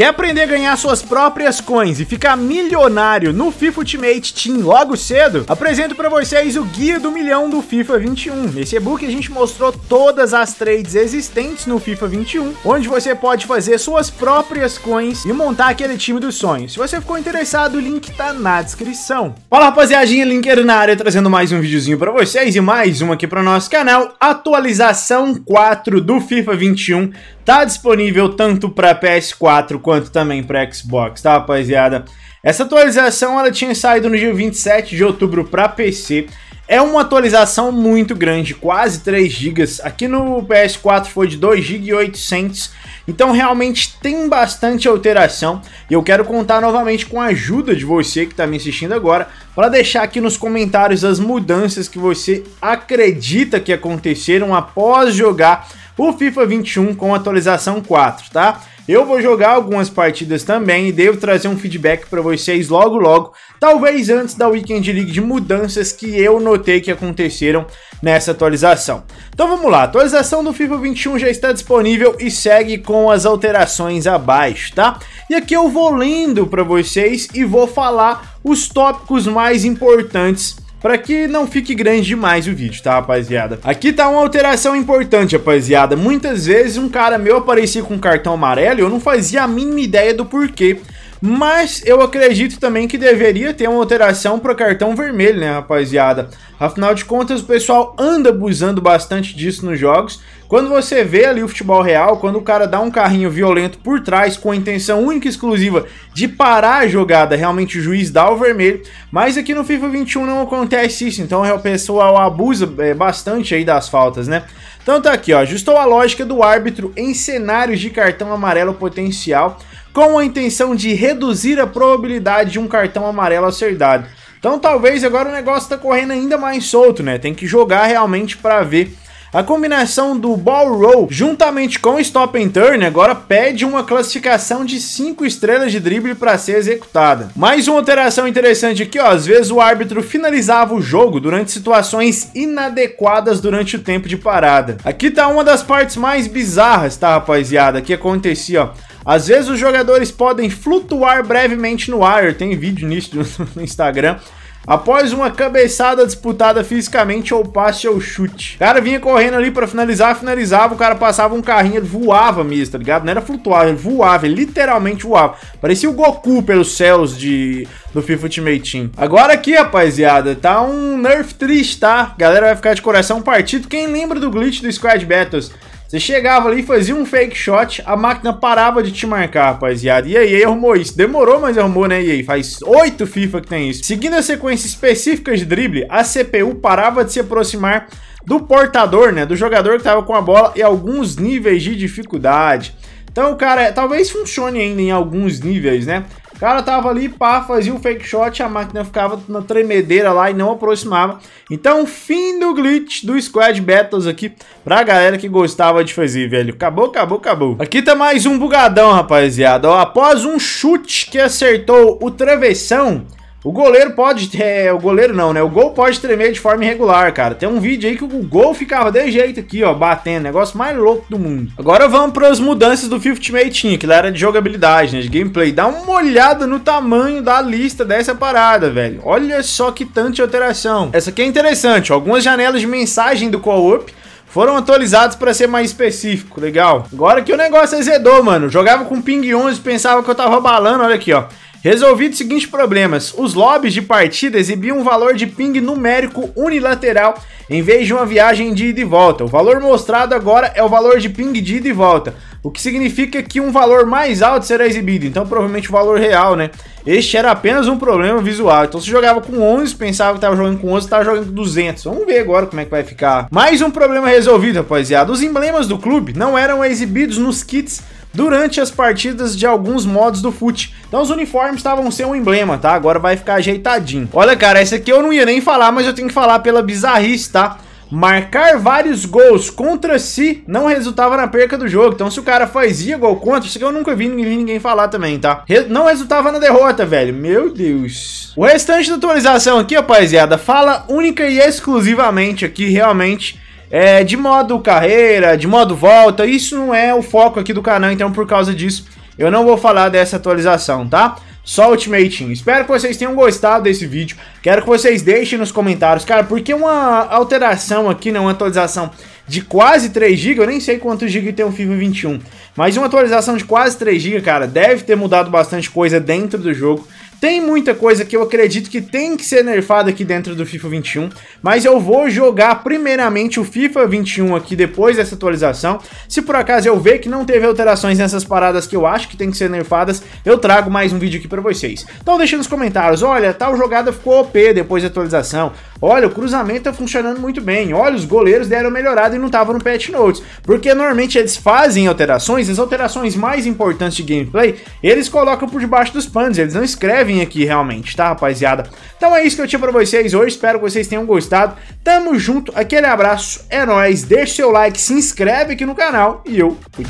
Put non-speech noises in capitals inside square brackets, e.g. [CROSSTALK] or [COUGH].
Quer aprender a ganhar suas próprias coins e ficar milionário no FIFA Ultimate Team logo cedo? Apresento para vocês o Guia do Milhão do FIFA 21. Nesse e-book a gente mostrou todas as trades existentes no FIFA 21, onde você pode fazer suas próprias coins e montar aquele time dos sonhos. Se você ficou interessado, o link tá na descrição. Fala rapaziadinha, linker na área, trazendo mais um videozinho para vocês e mais um aqui para o nosso canal. Atualização 4 do FIFA 21 Tá disponível tanto para PS4 quanto também para Xbox, tá, rapaziada? Essa atualização ela tinha saído no dia 27 de outubro para PC. É uma atualização muito grande, quase 3 GB. Aqui no PS4 foi de 2 GB 800. Então realmente tem bastante alteração e eu quero contar novamente com a ajuda de você que está me assistindo agora para deixar aqui nos comentários as mudanças que você acredita que aconteceram após jogar o FIFA 21 com atualização 4, tá? Eu vou jogar algumas partidas também e devo trazer um feedback para vocês logo logo, talvez antes da Weekend League de mudanças que eu notei que aconteceram nessa atualização. Então vamos lá, a atualização do FIFA 21 já está disponível e segue com as alterações abaixo, tá? E aqui eu vou lendo para vocês e vou falar os tópicos mais importantes para que não fique grande demais o vídeo, tá, rapaziada? Aqui tá uma alteração importante, rapaziada. Muitas vezes um cara meu aparecia com um cartão amarelo e eu não fazia a mínima ideia do porquê. Mas eu acredito também que deveria ter uma alteração para cartão vermelho, né, rapaziada? Afinal de contas, o pessoal anda abusando bastante disso nos jogos. Quando você vê ali o futebol real, quando o cara dá um carrinho violento por trás com a intenção única e exclusiva de parar a jogada, realmente o juiz dá o vermelho. Mas aqui no FIFA 21 não acontece isso, então é o pessoal abusa é, bastante aí das faltas, né? Então tá aqui, ó, ajustou a lógica do árbitro em cenários de cartão amarelo potencial com a intenção de reduzir a probabilidade de um cartão amarelo a ser dado. Então talvez agora o negócio tá correndo ainda mais solto, né? Tem que jogar realmente para ver a combinação do Ball Roll juntamente com o Stop and Turn agora pede uma classificação de 5 estrelas de drible para ser executada. Mais uma alteração interessante aqui, ó, às vezes o árbitro finalizava o jogo durante situações inadequadas durante o tempo de parada. Aqui tá uma das partes mais bizarras, tá rapaziada, que acontecia, ó. Às vezes os jogadores podem flutuar brevemente no ar, tem vídeo nisso [LAUGHS] no Instagram, após uma cabeçada disputada fisicamente ou passe ou chute. O cara vinha correndo ali para finalizar, finalizava, o cara passava um carrinho, ele voava mesmo, tá ligado? Não era flutuar, ele voava, ele literalmente voava. Parecia o Goku pelos céus de do FIFA Ultimate Team. Agora aqui, rapaziada, tá um nerf triste, tá? galera vai ficar de coração partido. Quem lembra do glitch do Squad Battles? Você chegava ali, fazia um fake shot, a máquina parava de te marcar, rapaziada. E aí, arrumou isso. Demorou, mas arrumou, né? E aí, faz oito FIFA que tem isso. Seguindo a sequência específica de drible, a CPU parava de se aproximar do portador, né? Do jogador que tava com a bola e alguns níveis de dificuldade. Então, cara, talvez funcione ainda em alguns níveis, né? cara tava ali, pá, fazia um fake shot, a máquina ficava na tremedeira lá e não aproximava. Então, fim do glitch do Squad Battles aqui pra galera que gostava de fazer, velho. Acabou, acabou, acabou. Aqui tá mais um bugadão, rapaziada. Ó, após um chute que acertou o travessão, o goleiro pode. É, o goleiro não, né? O gol pode tremer de forma irregular, cara. Tem um vídeo aí que o gol ficava de jeito aqui, ó, batendo. Negócio mais louco do mundo. Agora vamos para as mudanças do Fifth Mate Team, que lá era de jogabilidade, né? De gameplay. Dá uma olhada no tamanho da lista dessa parada, velho. Olha só que tanta alteração. Essa aqui é interessante, ó. Algumas janelas de mensagem do co-op foram atualizados para ser mais específico, legal. Agora que o negócio azedou, mano. Jogava com ping 11, pensava que eu tava balando, olha aqui, ó. Resolvido os seguintes problemas, os lobbies de partida exibiam um valor de ping numérico unilateral em vez de uma viagem de ida e volta. O valor mostrado agora é o valor de ping de ida e volta, o que significa que um valor mais alto será exibido, então provavelmente o valor real, né? Este era apenas um problema visual, então se jogava com 11, pensava que estava jogando com 11, estava jogando com 200. Vamos ver agora como é que vai ficar. Mais um problema resolvido, rapaziada. Os emblemas do clube não eram exibidos nos kits durante as partidas de alguns modos do fute. Então os uniformes estavam sem um emblema, tá? Agora vai ficar ajeitadinho. Olha, cara, essa aqui eu não ia nem falar, mas eu tenho que falar pela bizarrice, tá? marcar vários gols contra si não resultava na perca do jogo. Então, se o cara fazia gol contra, isso que eu nunca vi ninguém, ninguém falar também, tá? Re não resultava na derrota, velho. Meu Deus. O restante da atualização aqui, rapaziada, fala única e exclusivamente aqui, realmente é, de modo carreira, de modo volta, isso não é o foco aqui do canal, então por causa disso eu não vou falar dessa atualização, tá? Só Ultimate Team. Espero que vocês tenham gostado desse vídeo. Quero que vocês deixem nos comentários, cara, porque uma alteração aqui, né, uma atualização de quase 3GB, eu nem sei quantos GB tem o FIFA 21, mas uma atualização de quase 3GB, cara, deve ter mudado bastante coisa dentro do jogo. Tem muita coisa que eu acredito que tem que ser nerfada aqui dentro do FIFA 21, mas eu vou jogar primeiramente o FIFA 21 aqui depois dessa atualização. Se por acaso eu ver que não teve alterações nessas paradas que eu acho que tem que ser nerfadas, eu trago mais um vídeo aqui pra vocês. Então deixa nos comentários, olha, tal jogada ficou OP depois da atualização, olha, o cruzamento tá funcionando muito bem, olha, os goleiros deram melhorada e não estavam no patch notes, porque normalmente eles fazem alterações, as alterações mais importantes de gameplay, eles colocam por debaixo dos panos, eles não escrevem vir aqui realmente, tá, rapaziada? Então é isso que eu tinha pra vocês hoje, espero que vocês tenham gostado. Tamo junto, aquele abraço, é nóis, deixa seu like, se inscreve aqui no canal e eu fui.